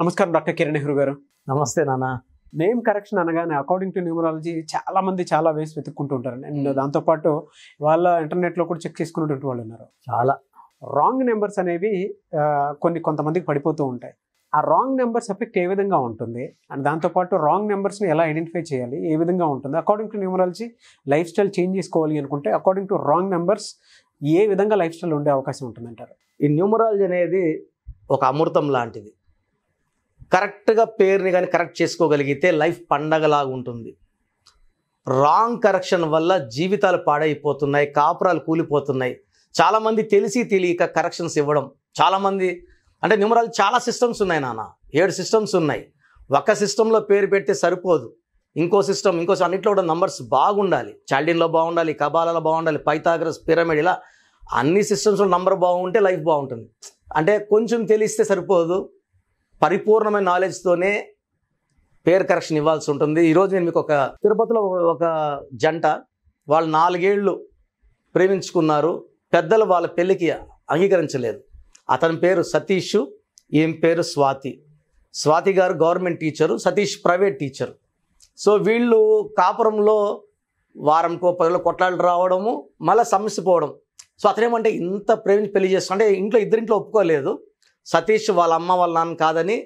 నమస్కారం డాక్టర్ కిరణ్ నెహ్రూ గారు నమస్తే నాన్న నేమ్ కరెక్షన్ అనగానే అకార్డింగ్ టు న్యూమరాలజీ చాలా మంది చాలా వేసి వెతుక్కుంటూ ఉంటారు అండ్ hmm. దాంతోపాటు వాళ్ళ ఇంటర్నెట్లో కూడా చెక్ చేసుకునేటువంటి వాళ్ళు ఉన్నారు చాలా రాంగ్ నెంబర్స్ అనేవి కొన్ని కొంతమందికి పడిపోతూ ఉంటాయి ఆ రాంగ్ నెంబర్స్ ఎఫెక్ట్ ఏ విధంగా ఉంటుంది అండ్ దాంతోపాటు రాంగ్ నెంబర్స్ని ఎలా ఐడెంటిఫై చేయాలి ఏ విధంగా ఉంటుంది according to numerology lifestyle change చేసుకోవాలి అనుకుంటే అకార్డింగ్ టు రాంగ్ నెంబర్స్ ఏ విధంగా లైఫ్ స్టైల్ ఉండే అవకాశం ఉంటుందంటారు ఈ న్యూమరాలజీ అనేది ఒక అమృతం లాంటిది కరెక్ట్గా పేరుని కానీ కరెక్ట్ చేసుకోగలిగితే లైఫ్ పండగలాగా ఉంటుంది రాంగ్ కరెక్షన్ వల్ల జీవితాలు పాడైపోతున్నాయి కాపురాలు కూలిపోతున్నాయి చాలామంది తెలిసి తెలియక కరెక్షన్స్ ఇవ్వడం చాలామంది అంటే న్యూమరాలు చాలా సిస్టమ్స్ ఉన్నాయి నాన్న ఏడు సిస్టమ్స్ ఉన్నాయి ఒక సిస్టంలో పేరు పెడితే సరిపోదు ఇంకో సిస్టమ్ ఇంకో అన్నింటిలో కూడా నంబర్స్ బాగుండాలి చాల్డిన్లో బాగుండాలి కబాలలో బాగుండాలి పైతాగ్రస్ పిరమిడ్ ఇలా అన్ని సిస్టమ్స్లో నంబర్ బాగుంటే లైఫ్ బాగుంటుంది అంటే కొంచెం తెలిస్తే సరిపోదు పరిపూర్ణమైన నాలెడ్జ్తోనే పేరు కరెక్షన్ ఇవ్వాల్సి ఉంటుంది ఈరోజు నేను మీకు ఒక తిరుపతిలో ఒక జంట వాళ్ళు నాలుగేళ్లు ప్రేమించుకున్నారు పెద్దలు వాళ్ళ పెళ్ళికి అంగీకరించలేదు అతని పేరు సతీష్ ఈమె పేరు Swathi Swathi garu government teacher Satish private teacher so వీళ్ళు కాపురంలో వారంకో పదిలో కొట్లాడు రావడము మళ్ళీ సమస్య పోవడం సో అతనేమంటే ఇంత ప్రేమించి పెళ్లి చేస్తా అంటే ఇంట్లో ఇద్దరింట్లో ఒప్పుకోలేదు సతీష్ వాళ్ళ అమ్మ వాళ్ళ నాన్న కాదని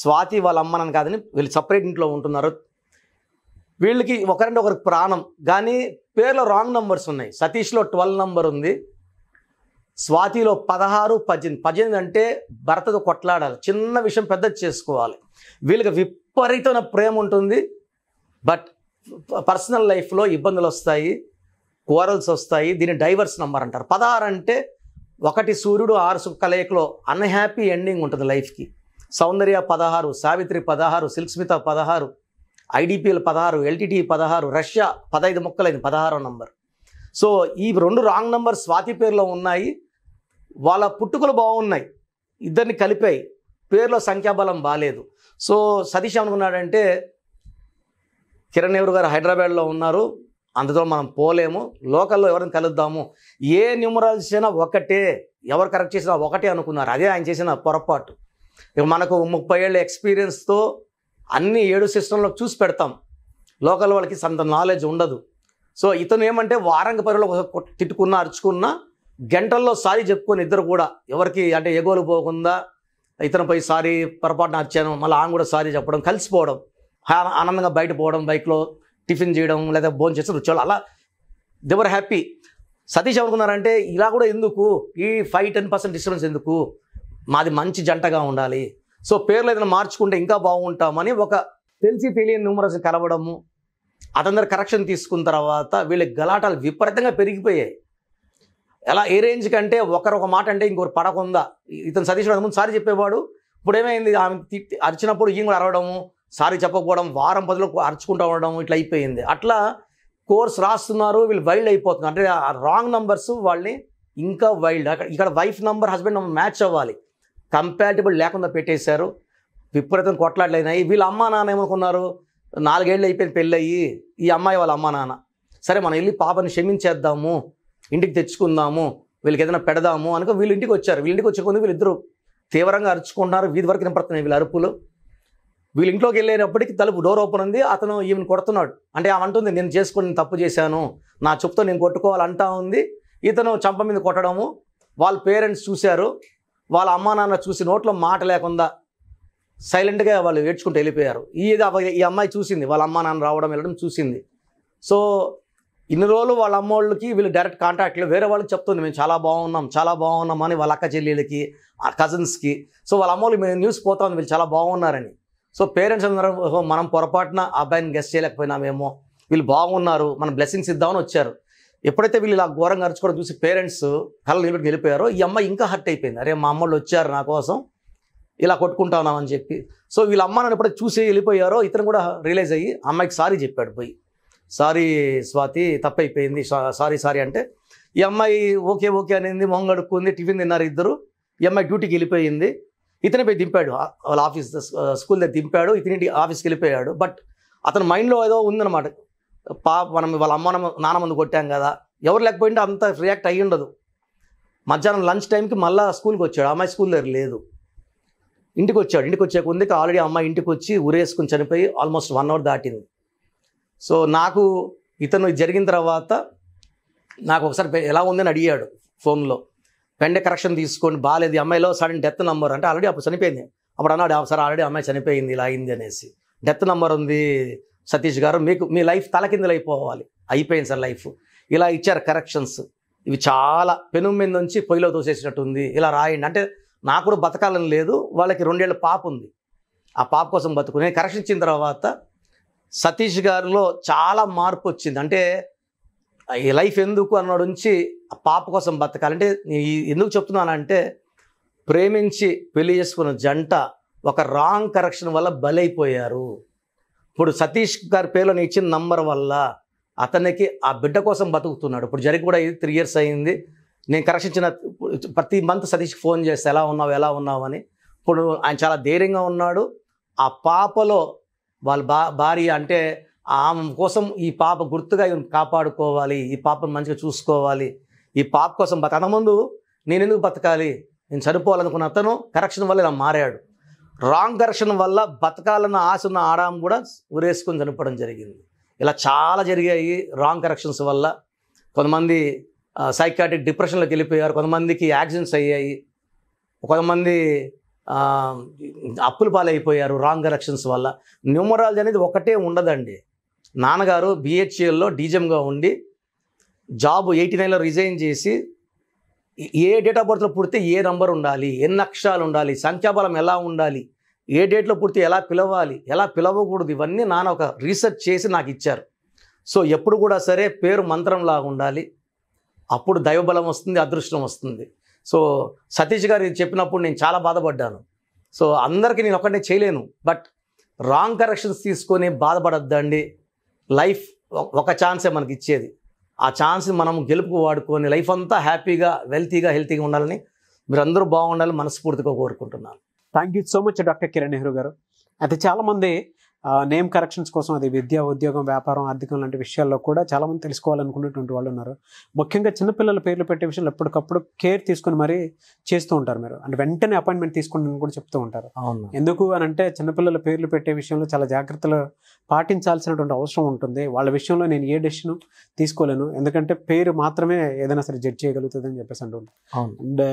స్వాతి వాళ్ళ అమ్మ నాన్న కాదని వీళ్ళు సపరేట్ ఇంట్లో ఉంటున్నారు వీళ్ళకి ఒకరంటే ఒకరికి ప్రాణం కానీ పేర్లో రాంగ్ నెంబర్స్ ఉన్నాయి సతీష్లో ట్వెల్వ్ నెంబర్ ఉంది స్వాతిలో పదహారు పద్దెనిమిది పద్దెనిమిది అంటే భర్తతో కొట్లాడాలి చిన్న విషయం పెద్ద చేసుకోవాలి వీళ్ళకి విపరీతమైన ప్రేమ ఉంటుంది బట్ పర్సనల్ లైఫ్లో ఇబ్బందులు వస్తాయి క్వారల్స్ వస్తాయి దీన్ని డైవర్స్ నెంబర్ అంటారు పదహారు అంటే ఒకటి సూర్యుడు ఆరు సుక్కలయికలో అన్హ్యాపీ ఎండింగ్ ఉంటుంది లైఫ్కి సౌందర్య పదహారు సావిత్రి పదహారు సిల్క్స్మిత పదహారు ఐడిపిఎల్ పదహారు ఎల్టీటీ పదహారు రష్యా పదహైదు మొక్కలైంది పదహారో నంబర్ సో ఈ రెండు రాంగ్ నంబర్ స్వాతి పేరులో ఉన్నాయి వాళ్ళ పుట్టుకలు బాగున్నాయి ఇద్దరిని కలిపాయి పేర్లో సంఖ్యాబలం బాగాలేదు సో సతీష్ అనుకున్నాడంటే కిరణ్ ఎవరు గారు హైదరాబాద్లో ఉన్నారు అందుతో మనం పోలేము లోకల్లో ఎవరిని కలుద్దాము ఏ న్యూమరాలజీ అయినా ఒకటే ఎవరు కరెక్ట్ చేసినా ఒకటే అనుకున్నారు అదే ఆయన చేసిన పొరపాటు మనకు ముప్పై ఏళ్ళ ఎక్స్పీరియన్స్తో అన్ని ఏడు సిస్టంలో చూసి పెడతాం లోకల్ వాళ్ళకి సంత నాలెడ్జ్ ఉండదు సో ఇతను ఏమంటే వారంగ పరిలో తిట్టుకున్న అరుచుకున్న గంటల్లో సారీ చెప్పుకొని ఇద్దరు కూడా ఎవరికి అంటే ఎగోలు పోకుండా ఇతనిపై సారీ పొరపాటున అర్చాను మళ్ళీ ఆమె కూడా సారీ చెప్పడం కలిసిపోవడం ఆనందంగా బయట పోవడం బైక్లో టిఫిన్ చేయడం లేదా భోజనం చేసి వచ్చేవాళ్ళు అలా దెవర్ హ్యాపీ సతీష్ ఎవరుకున్నారంటే ఇలా కూడా ఎందుకు ఈ ఫైవ్ టెన్ పర్సెంట్ డిస్టర్బెన్స్ ఎందుకు మాది మంచి జంటగా ఉండాలి సో పేర్లు ఏదైనా మార్చుకుంటే ఇంకా బాగుంటామని ఒక తెలిసి తెలియని న్యూమరస్ కలవడము అతందరు కరెక్షన్ తీసుకున్న తర్వాత వీళ్ళ గలాటాలు విపరీతంగా పెరిగిపోయాయి ఎలా ఏ రేంజ్ కంటే ఒకరు ఒక మాట అంటే ఇంకొకరు పడకుందా ఇతను సతీష్ ముందు సారి చెప్పేవాడు ఇప్పుడు ఏమైంది ఆమె అరిచినప్పుడు ఈయన కూడా అరవడము సారీ చెప్పకపోవడం వారం పదిలో అరుచుకుంటూ ఉండడం ఇట్లా అయిపోయింది అట్లా కోర్స్ రాస్తున్నారు వీళ్ళు వైల్డ్ అయిపోతున్నారు అంటే ఆ రాంగ్ నంబర్స్ వాళ్ళని ఇంకా వైల్డ్ అక్కడ ఇక్కడ wife number husband number match అవ్వాలి కంపాటిబుల్ లేకుండా పెట్టేశారు విపరీతం కొట్లాడలేనాయి వీళ్ళ అమ్మా నాన్న ఏమనుకున్నారు నాలుగేళ్ళు అయిపోయింది పెళ్ళయ్యి ఈ అమ్మాయి వాళ్ళ అమ్మా నాన్న సరే మనం వెళ్ళి పాపని క్షమించేద్దాము ఇంటికి తెచ్చుకుందాము వీళ్ళకి ఏదైనా పెడదాము అనుకో వీళ్ళ ఇంటికి వచ్చారు వీళ్ళ ఇంటికి వచ్చే కొంది వీళ్ళిద్దరు తీవ్రంగా అరుచుకుంటున్నారు వీధి వరకు నింపడుతున్నాయి వీళ్ళ అరుపులు వీళ్ళ ఇంట్లోకి వెళ్ళేటప్పటికి తలుపు డోర్ ఓపెన్ ఉంది అతను ఈమెను కొడుతున్నాడు అంటే ఆమె అంటుంది నేను చేసుకుని తప్పు చేశాను నా చెప్తో నేను కొట్టుకోవాలంటా ఉంది ఇతను చంప మీద కొట్టడము వాళ్ళ పేరెంట్స్ చూశారు వాళ్ళ అమ్మా నాన్న చూసి నోట్లో మాట లేకుండా సైలెంట్గా వాళ్ళు ఏడ్చుకుంటూ వెళ్ళిపోయారు ఇది ఈ అమ్మాయి చూసింది వాళ్ళ అమ్మా నాన్న రావడం వెళ్ళడం చూసింది సో ఇన్ని రోజులు వాళ్ళ అమ్మోళ్ళకి వీళ్ళు డైరెక్ట్ కాంటాక్ట్లో వేరే వాళ్ళకి చెప్తుంది మేము చాలా బాగున్నాం చాలా బాగున్నాం అని వాళ్ళ అక్క చెల్లెళ్ళకి ఆ కజిన్స్కి సో వాళ్ళ అమ్మోళ్ళు మేము న్యూస్ పోతాం వీళ్ళు చాలా బాగున్నారని సో పేరెంట్స్ అందరూ మనం పొరపాటున అబ్బాయిని గెస్ట్ చేయలేకపోయినామేమో వీళ్ళు బాగున్నారు మనం బ్లెస్సింగ్స్ ఇద్దామని వచ్చారు ఎప్పుడైతే వీళ్ళు ఇలా ఘోరంగా అరుచుకోవడం చూసి పేరెంట్స్ కళ్ళు నిలబెట్టి వెళ్ళిపోయారో ఈ అమ్మాయి ఇంకా హర్ట్ అయిపోయింది అరే మా అమ్మలు వచ్చారు నా కోసం ఇలా కొట్టుకుంటామని చెప్పి సో వీళ్ళ అమ్మ నన్ను ఎప్పుడైతే చూసి వెళ్ళిపోయారో ఇతను కూడా రియలైజ్ అయ్యి అమ్మాయికి సారీ చెప్పాడు పోయి సారీ స్వాతి తప్పైపోయింది సారీ సారీ అంటే ఈ అమ్మాయి ఓకే ఓకే అనింది మొహం కడుక్కుంది టిఫిన్ తిన్నారు ఇద్దరు ఈ అమ్మాయి డ్యూటీకి వెళ్ళిపోయింది ఇతని పోయి దింపాడు వాళ్ళ ఆఫీస్ స్కూల్ దగ్గర దింపాడు ఇతని ఆఫీస్కి వెళ్ళిపోయాడు బట్ అతని మైండ్లో ఏదో ఉందన్నమాట పా మనం వాళ్ళ అమ్మ నాన్నమంది కొట్టాం కదా ఎవరు లేకపోయింటే అంత రియాక్ట్ అయ్యి ఉండదు మధ్యాహ్నం లంచ్ టైంకి మళ్ళీ స్కూల్కి వచ్చాడు అమ్మాయి స్కూల్ దగ్గర లేదు ఇంటికి వచ్చాడు ఇంటికి వచ్చే కొందికి ఆల్రెడీ అమ్మాయి ఇంటికి వచ్చి ఊరేసుకుని చనిపోయి ఆల్మోస్ట్ వన్ అవర్ దాటింది సో నాకు ఇతను జరిగిన తర్వాత నాకు ఒకసారి ఎలా ఉందని అడిగాడు ఫోన్లో పెండ కరెక్షన్ తీసుకొని బాగాలేదు అమ్మాయిలో సడన్ డెత్ నంబర్ అంటే ఆల్రెడీ అప్పుడు చనిపోయింది అప్పుడు అన్నాడు సార్ ఆల్రెడీ అమ్మాయి చనిపోయింది ఇలా అయింది అనేసి డెత్ నంబర్ ఉంది సతీష్ గారు మీకు మీ లైఫ్ తలకిందులు అయిపోవాలి అయిపోయింది సార్ లైఫ్ ఇలా ఇచ్చారు కరెక్షన్స్ ఇవి చాలా పెను మీద నుంచి పొయ్యిలో తోసేసినట్టుంది ఇలా రాయండి అంటే నాకు కూడా బతకాలని లేదు వాళ్ళకి రెండేళ్ళ పాప ఉంది ఆ పాప కోసం బతుకు నేను కరెక్షన్ ఇచ్చిన తర్వాత సతీష్ గారిలో చాలా మార్పు వచ్చింది అంటే ఈ లైఫ్ ఎందుకు అన్నాడు నుంచి ఆ పాప కోసం బతకాలంటే ఎందుకు చెప్తున్నానంటే ప్రేమించి పెళ్లి చేసుకున్న జంట ఒక రాంగ్ కరెక్షన్ వల్ల బలైపోయారు ఇప్పుడు సతీష్ గారి పేరులో నేను ఇచ్చిన నంబర్ వల్ల అతనికి ఆ బిడ్డ కోసం బతుకుతున్నాడు ఇప్పుడు జరిగి కూడా ఇది త్రీ ఇయర్స్ అయింది నేను కరెక్షన్ ఇచ్చిన ప్రతి మంత్ సతీష్కి ఫోన్ చేస్తే ఎలా ఉన్నావు ఎలా ఉన్నావు ఇప్పుడు ఆయన చాలా ధైర్యంగా ఉన్నాడు ఆ పాపలో వాళ్ళ భార్య అంటే ఆమె కోసం ఈ పాప గుర్తుగా ఈమెను కాపాడుకోవాలి ఈ పాపను మంచిగా చూసుకోవాలి ఈ పాప కోసం బతక ముందు నేను ఎందుకు బతకాలి నేను చనిపోవాలనుకున్న అతను కరెక్షన్ వల్ల ఇలా మారాడు రాంగ్ కరెక్షన్ వల్ల బతకాలన్న ఆశ ఉన్న ఆడాం కూడా ఉరేసుకొని చనిపోవడం జరిగింది ఇలా చాలా జరిగాయి రాంగ్ కరెక్షన్స్ వల్ల కొంతమంది సైకాటిక్ డిప్రెషన్లోకి వెళ్ళిపోయారు కొంతమందికి యాక్సిడెంట్స్ అయ్యాయి కొంతమంది అప్పులు పాలైపోయారు రాంగ్ కరెక్షన్స్ వల్ల న్యూమరాలజీ అనేది ఒకటే ఉండదండి నాన్నగారు బిహెచ్ఎల్లో డీజెమ్గా ఉండి జాబ్ ఎయిటీ నైన్లో రిజైన్ చేసి ఏ డేట్ ఆఫ్ బర్త్లో పుడితే ఏ నంబర్ ఉండాలి ఎన్ని అక్షరాలు ఉండాలి సంఖ్యాబలం ఎలా ఉండాలి ఏ డేట్లో పుడితే ఎలా పిలవాలి ఎలా పిలవకూడదు ఇవన్నీ నాన్న ఒక రీసెర్చ్ చేసి నాకు ఇచ్చారు సో ఎప్పుడు కూడా సరే పేరు మంత్రంలాగా ఉండాలి అప్పుడు దైవబలం వస్తుంది అదృష్టం వస్తుంది సో సతీష్ గారు చెప్పినప్పుడు నేను చాలా బాధపడ్డాను సో అందరికీ నేను ఒకటే చేయలేను బట్ రాంగ్ కరెక్షన్స్ తీసుకొని బాధపడద్దండి లైఫ్ ఒక ఛాన్సే మనకి ఇచ్చేది ఆ ఛాన్స్ని మనం గెలుపు వాడుకొని లైఫ్ అంతా హ్యాపీగా వెల్తీగా హెల్తీగా ఉండాలని మీరందరూ బాగుండాలని మనస్ఫూర్తిగా కోరుకుంటున్నాను thank you so much doctor Kiran Nehru garu అయితే చాలామంది నేమ్ కరెక్షన్స్ కోసం అది విద్య ఉద్యోగం వ్యాపారం ఆర్థికం లాంటి విషయాల్లో కూడా చాలామంది తెలుసుకోవాలనుకునేటువంటి వాళ్ళు ఉన్నారు ముఖ్యంగా చిన్నపిల్లల పేర్లు పెట్టే విషయంలో ఎప్పటికప్పుడు కేర్ తీసుకుని మరీ చేస్తూ ఉంటారు మీరు అంటే వెంటనే అపాయింట్మెంట్ తీసుకుని కూడా చెప్తూ ఉంటారు ఎందుకు అని అంటే చిన్నపిల్లల పేర్లు పెట్టే విషయంలో చాలా జాగ్రత్తలు పాటించాల్సినటువంటి అవసరం ఉంటుంది వాళ్ళ విషయంలో నేను ఏ డెసిషన్ తీసుకోలేను ఎందుకంటే పేరు మాత్రమే ఏదైనా సరే జడ్జ్ చేయగలుగుతుంది అని చెప్పేసి అంటుంది అండ్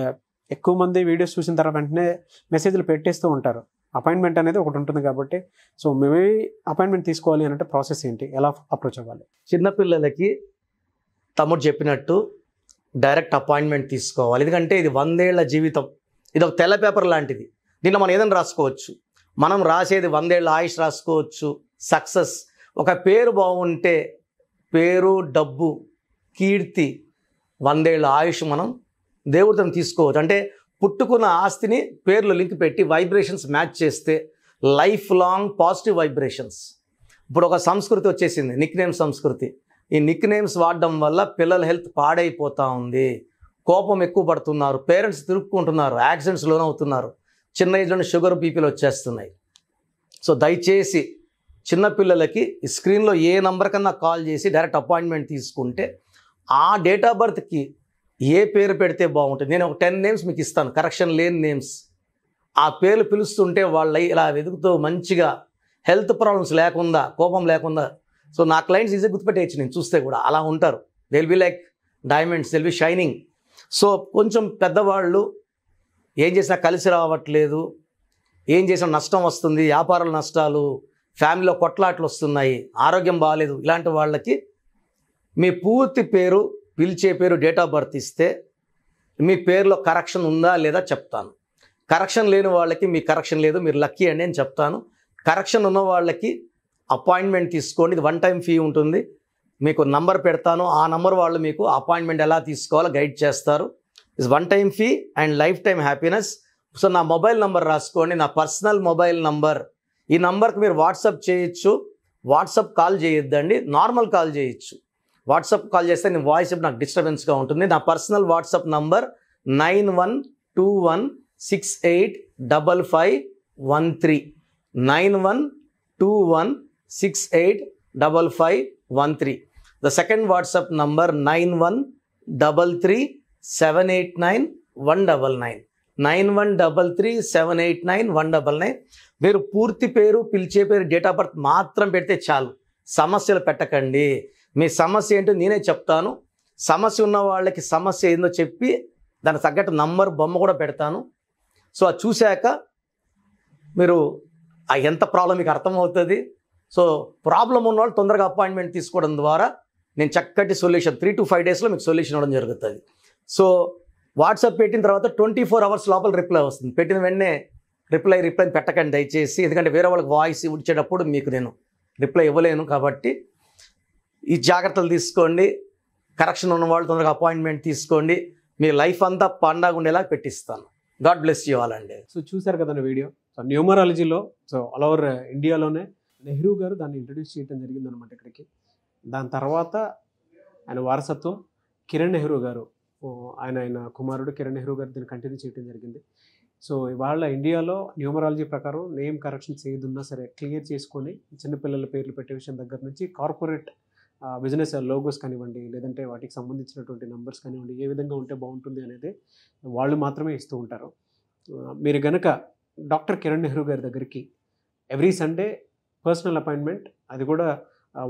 ఎక్కువ మంది వీడియోస్ చూసిన తర్వాత వెంటనే మెసేజ్లు పెట్టేస్తూ ఉంటారు అపాయింట్మెంట్ అనేది ఒకటి ఉంటుంది కాబట్టి సో మేమే అపాయింట్మెంట్ తీసుకోవాలి అంటే ప్రాసెస్ ఏంటి ఎలా అప్రోచ్ అవ్వాలి చిన్నపిల్లలకి తమ్ముడు చెప్పినట్టు డైరెక్ట్ అపాయింట్మెంట్ తీసుకోవాలి ఎందుకంటే ఇది వందేళ్ల జీవితం ఇది ఒక తెల్ల పేపర్ లాంటిది దీన్ని మనం ఏదైనా రాసుకోవచ్చు మనం రాసేది వందేళ్ల ఆయుష్ రాసుకోవచ్చు సక్సెస్ ఒక పేరు బాగుంటే పేరు డబ్బు కీర్తి వందేళ్ల ఆయుష్ మనం దేవుడితో తీసుకోవచ్చు అంటే పుట్టుకున్న ఆస్తిని పేర్లు లింక్ పెట్టి వైబ్రేషన్స్ మ్యాచ్ చేస్తే లైఫ్ లాంగ్ పాజిటివ్ వైబ్రేషన్స్ ఇప్పుడు ఒక సంస్కృతి వచ్చేసింది నిక్ నేమ్ సంస్కృతి ఈ నిక్ నేమ్స్ వాడడం వల్ల పిల్లల హెల్త్ పాడైపోతూ ఉంది కోపం ఎక్కువ పడుతున్నారు పేరెంట్స్ తిరుక్కుంటున్నారు యాక్సిడెంట్స్ లోనవుతున్నారు చిన్న ఏజ్లోనే షుగర్ బీపీలు వచ్చేస్తున్నాయి సో దయచేసి చిన్నపిల్లలకి స్క్రీన్లో ఏ నంబర్ కన్నా కాల్ చేసి డైరెక్ట్ అపాయింట్మెంట్ తీసుకుంటే ఆ డేట్ ఆఫ్ బర్త్కి ఏ పేరు పెడితే బాగుంటుంది నేను ఒక టెన్ నేమ్స్ మీకు ఇస్తాను కరెక్షన్ లేని నేమ్స్ ఆ పేర్లు పిలుస్తుంటే వాళ్ళ ఇలా వెతుకుతూ మంచిగా హెల్త్ ప్రాబ్లమ్స్ లేకుండా కోపం లేకుండా సో నా క్లయింట్స్ ఈజీ గుర్తుపెట్టేయచ్చు నేను చూస్తే కూడా అలా ఉంటారు they'll be like diamonds they'll be shining so కొంచెం పెద్దవాళ్ళు ఏం చేసినా కలిసి రావట్లేదు ఏం చేసినా నష్టం వస్తుంది వ్యాపారాల నష్టాలు ఫ్యామిలీలో కొట్లాట్లు వస్తున్నాయి ఆరోగ్యం బాగాలేదు ఇలాంటి వాళ్ళకి మీ పూర్తి పేరు పిలిచే పేరు డేట్ ఆఫ్ బర్త్ ఇస్తే మీ పేరులో కరెక్షన్ ఉందా లేదా చెప్తాను కరెక్షన్ లేని వాళ్ళకి మీ కరెక్షన్ లేదు మీరు లక్కీ అని నేను చెప్తాను కరెక్షన్ ఉన్న వాళ్ళకి అపాయింట్మెంట్ తీసుకోండి ఇది వన్ టైం ఫీ ఉంటుంది మీకు నంబర్ పెడతాను ఆ నంబర్ వాళ్ళు మీకు అపాయింట్మెంట్ ఎలా తీసుకోవాలో గైడ్ చేస్తారు is one time fee and lifetime happiness so నా మొబైల్ నంబర్ రాసుకోండి నా పర్సనల్ మొబైల్ నంబర్ ఈ నంబర్కి మీరు వాట్సాప్ చేయొచ్చు వాట్సాప్ కాల్ చేయొద్దండి నార్మల్ కాల్ చేయొచ్చు వాట్సాప్ కాల్ చేస్తే నేను వాయిస్ నాకు డిస్టర్బెన్స్గా ఉంటుంది నా personal WhatsApp number nine one two one six eight double five one three nine one two one six eight double five one three the second WhatsApp number nine one double three seven eight nine one double nine nine one double three seven eight nine one double nine మీరు పూర్తి పేరు పిలిచే పేరు date of birth మాత్రం పెడితే చాలు సమస్యలు పెట్టకండి మీ సమస్య ఏంటో నేనే చెప్తాను సమస్య ఉన్న వాళ్ళకి సమస్య ఏందో చెప్పి దానికి తగ్గట్టు నంబర్ బొమ్మ కూడా పెడతాను సో అది చూశాక మీరు ఎంత ప్రాబ్లం మీకు అర్థమవుతుంది సో ప్రాబ్లం ఉన్నవాళ్ళు తొందరగా అపాయింట్మెంట్ తీసుకోవడం ద్వారా నేను చక్కటి సొల్యూషన్ త్రీ టు ఫైవ్ డేస్లో మీకు సొల్యూషన్ ఇవ్వడం జరుగుతుంది సో వాట్సాప్ పెట్టిన తర్వాత ట్వంటీ ఫోర్ అవర్స్ లోపల రిప్లై వస్తుంది పెట్టిన వెంటనే రిప్లై రిప్లై పెట్టకండి దయచేసి ఎందుకంటే వేరే వాళ్ళకి వాయిస్ ఇచ్చేటప్పుడు మీకు నేను రిప్లై ఇవ్వలేను కాబట్టి ఈ జాగ్రత్తలు తీసుకోండి కరెక్షన్ ఉన్న వాళ్ళు తొందరగా అపాయింట్మెంట్ తీసుకోండి మీ లైఫ్ అంతా పండగ ఉండేలా పెట్టిస్తాను God bless you all so చూశారు కదా వీడియో సో న్యూమరాలజీలో సో ఆల్ ఓవర్ ఇండియాలోనే నెహ్రూ గారు దాన్ని ఇంట్రడ్యూస్ చేయడం జరిగింది అనమాట ఇక్కడికి దాని తర్వాత ఆయన వారసత్వం కిరణ్ నెహ్రూ గారు ఆయన ఆయన కుమారుడు కిరణ్ నెహ్రూ గారు దీన్ని కంటిన్యూ చేయడం జరిగింది సో ఇవాళ ఇండియాలో న్యూమరాలజీ ప్రకారం నేమ్ కరెక్షన్స్ ఏది ఉన్నా సరే క్లియర్ చేసుకొని చిన్నపిల్లల పేర్లు పెట్టే విషయం దగ్గర నుంచి కార్పొరేట్ బిజినెస్ లోగోస్ కానివ్వండి లేదంటే వాటికి సంబంధించినటువంటి నెంబర్స్ కానివ్వండి ఏ విధంగా ఉంటే బాగుంటుంది అనేది వాళ్ళు మాత్రమే ఇస్తూ ఉంటారు మీరు గనక డాక్టర్ కిరణ్ నెహ్రూ గారి దగ్గరికి ఎవ్రీ సండే పర్సనల్ అపాయింట్మెంట్ అది కూడా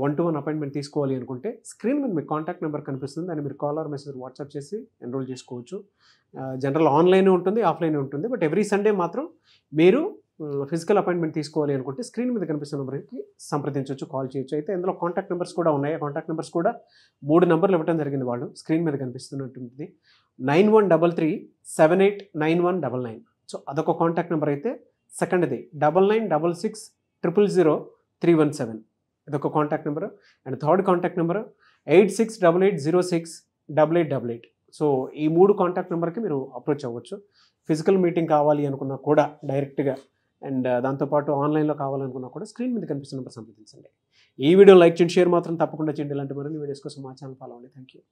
వన్ టు వన్ అపాయింట్మెంట్ తీసుకోవాలి అనుకుంటే స్క్రీన్ మీద మీకు కాంటాక్ట్ నెంబర్ కనిపిస్తుంది దాన్ని మీరు కాల్ ఆర్ మెసేజ్ వాట్సాప్ చేసి ఎన్రోల్ చేసుకోవచ్చు జనరల్ ఆన్లైన్ ఉంటుంది ఆఫ్లైన్ ఉంటుంది బట్ ఎవ్రీ సండే మాత్రం మీరు ఫిజికల్ అపాయింట్మెంట్ తీసుకోవాలి అనుకుంటే స్క్రీన్ మీద కనిపిస్తున్న నెంబర్కి సంప్రదించవచ్చు కాల్ చేయొచ్చు అయితే ఇందులో కాంటాక్ట్ నెంబర్స్ కూడా ఉన్నాయి కాంటాక్ట్ నెంబర్స్ కూడా మూడు నెంబర్లు ఇవ్వడం జరిగింది వాళ్ళు స్క్రీన్ మీద కనిపిస్తున్నట్టుంది nine one double three seven eight nine one double nine so అదొక కాంటాక్ట్ నెంబర్ అయితే సెకండ్ది double nine double six triple zero three one seven ఇదొక contact number and third contact number eight six double eight zero six double eight double eight so ఈ మూడు contact నెంబర్కి మీరు approach అవ్వచ్చు physical meeting కావాలి అనుకున్నా కూడా డైరెక్ట్గా అండ్ దాంతోపాటు ఆన్లైన్లో కావాలనుకున్నా కూడా స్క్రీన్ మీద కనిపిస్తున్న సంప్రదించండి ఈ వీడియో లైక్ చేయండి షేర్ మాత్రం తప్పకుండా చేయండి ఇలాంటి మరిన్ని వీడియోస్ కోసం మా ఛానల్ ఫాలో అవ్వండి థ్యాంక్ యూ